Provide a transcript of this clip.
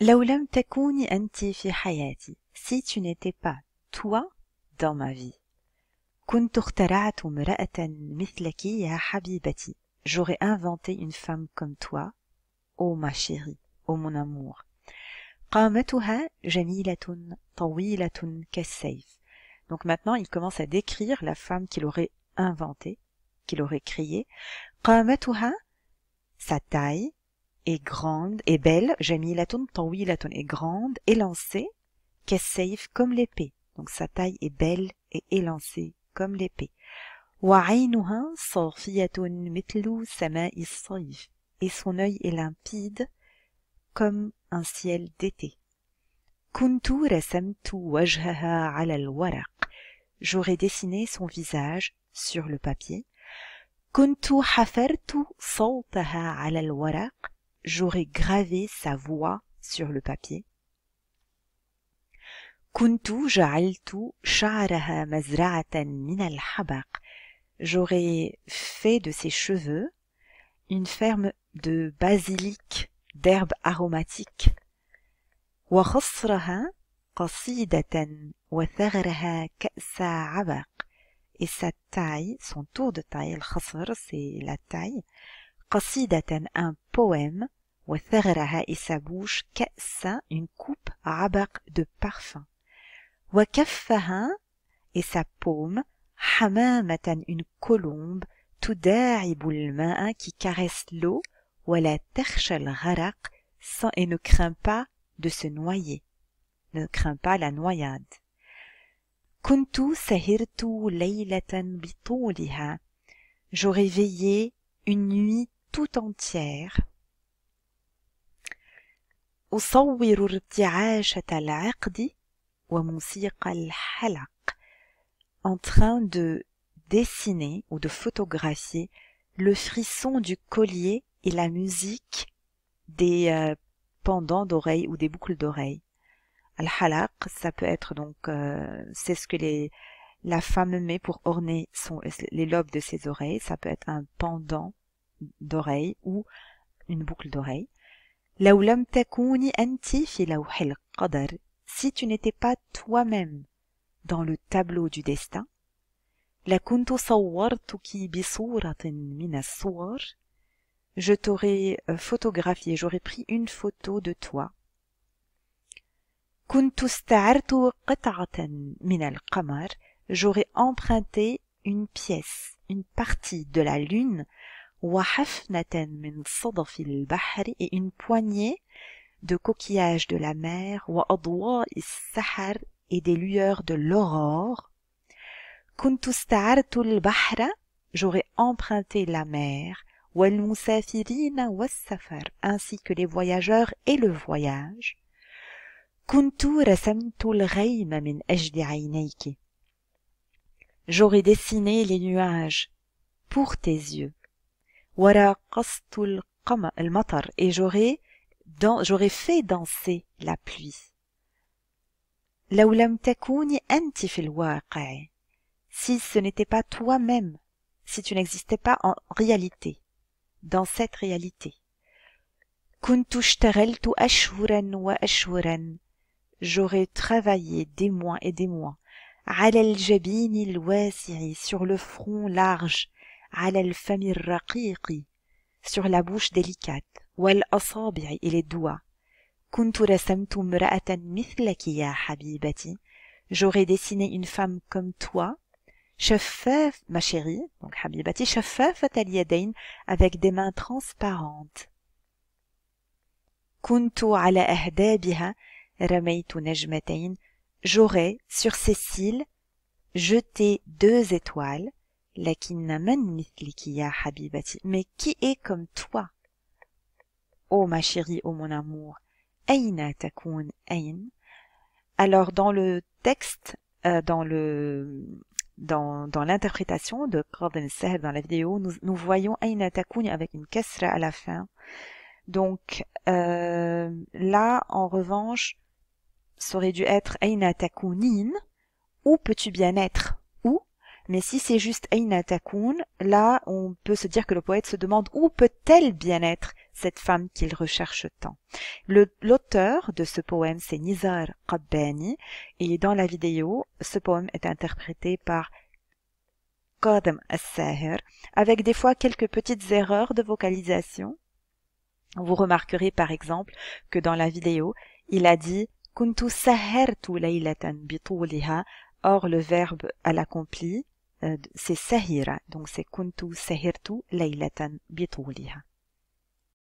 Lau lem tekuni antifi hayati. Si tu n'étais pas toi dans ma vie. Kunt ukhtaraat eten mithleki ya habibati. J'aurais inventé une femme comme toi. Oh ma chérie. Oh mon amour. Kamatuha jamilatun, tawilatun, ka safe. Donc maintenant il commence à décrire la femme qu'il aurait inventée, qu'il aurait criée. Kamatuha sa taille est grande et belle, j'ai mis oui, la tonne est grande, élancée, safe comme l'épée. Donc sa taille est belle et élancée comme l'épée. وعينها صافية مثل سماء et son œil est limpide comme un ciel d'été. كنت رسمت وجهها على الورق J'aurais dessiné son visage sur le papier. كنت حفرت j'aurais gravé sa voix sur le papier kuntu جعلت mazra'atan min al habaq J'aurais fait de ses cheveux une ferme de basilic, d'herbes aromatiques. وخصرها قصيدة وثغرها كأس عبق et sa taille, son tour de taille, le khasr, c'est la taille, qasidatan, un poème, وثغرها et sa bouche كأسا une coupe عبق de parfum وكفها et sa paume حمامة une colombe Tout تداعب الماء qui caresse l'eau la تخشى الغرق sans et ne craint pas de se noyer ne craint pas la noyade كنت سهرت ليلة بطولها j'aurais veillé une nuit tout entière أصور ارتعاشة العقد وموسيقى الحلق en train de dessiner ou de photographier le frisson du collier et la musique des euh, pendants d'oreilles ou des boucles d'oreilles. Al-halaq, ça peut être donc, euh, c'est ce que les, la femme met pour orner les lobes de ses oreilles. Ça peut être un pendant d'oreille ou une boucle d'oreille. لو لم تكوني أنت في لوح القدر si tu n'étais pas toi-même dans le tableau du destin لكنت صورتك بصورة من الصور je t'aurais euh, photographié j'aurais pris une photo de toi كنت استعرت قطعة al kamar, j'aurais emprunté une pièce une partie de la lune وحفنة من صدف البحر et une poignée de coquillages de la mer is sahar et des lueurs de l'aurore كنت tul bahra, j'aurais emprunté la mer والمسافرين والسفر ainsi que les voyageurs et le voyage كنت tul الغيم من أجل عينيك j'aurais dessiné les nuages pour tes yeux et j'aurais dans, j'aurais fait danser la pluie si ce n'était pas toi-même si tu n'existais pas en réalité dans cette réalité j'aurais travaillé des mois et des mois sur le front large على الفم الرقيق sur la bouche délicate والأصابع et les doigts كنت رسمت امرأة مثلك يا حبيبتي j'aurais dessiné une femme comme toi شفاف ma chérie donc حبيبتي شفافة اليدين avec des mains transparentes كنت على أهدابها رميت نجمتين j'aurais sur ses cils jeté deux étoiles mais qui est comme toi Oh ma chérie oh mon amour alors dans le texte euh, dans le dans, dans l'interprétation de Kordel dans la vidéo nous, nous voyons avec une kasra à la fin donc euh, là en revanche ça aurait dû être Aina où peux-tu bien être mais si c'est juste Aina Takoun, là, on peut se dire que le poète se demande où peut-elle bien être cette femme qu'il recherche tant. L'auteur de ce poème, c'est Nizar Qabbani, et dans la vidéo, ce poème est interprété par Qadam as avec des fois quelques petites erreurs de vocalisation. Vous remarquerez par exemple que dans la vidéo, il a dit Kuntu sahertu laylatan liha » Or, le verbe à l'accompli c'est Sahira, donc c'est Kuntu Sahirtu Laylatan Bitouliha.